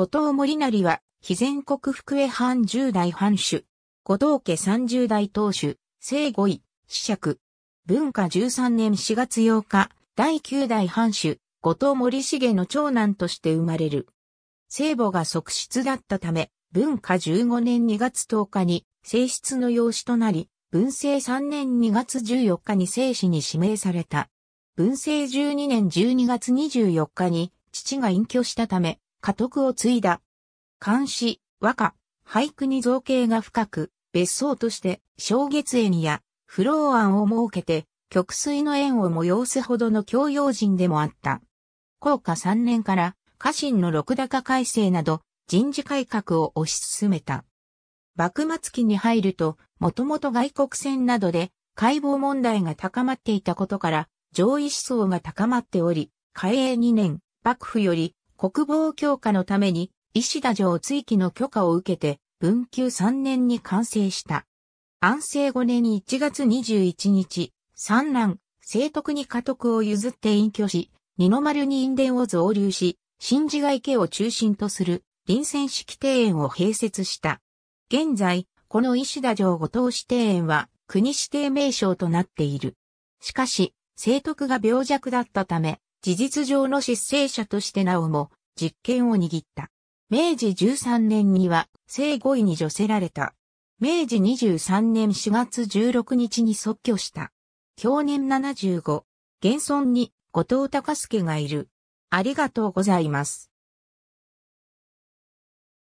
後藤森成は、非全国福江藩十代藩主。後藤家三十代当主、生後位、子爵。文化十三年四月8日、第九代藩主、後藤森重の長男として生まれる。聖母が側室だったため、文化十五年二月十日に正室の養子となり、文政三年二月十四日に正子に指名された。文政十二年十二月十四日に父が隠居したため、家督を継いだ。漢詩、和歌、俳句に造形が深く、別荘として、小月園や、不老案を設けて、曲水の園を催すほどの教養人でもあった。弘化3年から、家臣の六高改正など、人事改革を推し進めた。幕末期に入ると、もともと外国船などで、解剖問題が高まっていたことから、上位思想が高まっており、開永2年、幕府より、国防強化のために、石田城追記の許可を受けて、文久3年に完成した。安政5年1月21日、三男、聖徳に家督を譲って隠居し、二の丸に因伝を増留し、新寺外池を中心とする臨戦式庭園を併設した。現在、この石田城後島市庭園は国指定名称となっている。しかし、聖徳が病弱だったため、事実上の失政者としてなおも実権を握った。明治13年には正後位に除せられた。明治23年4月16日に即居した。去年75。現存に後藤隆介がいる。ありがとうございます。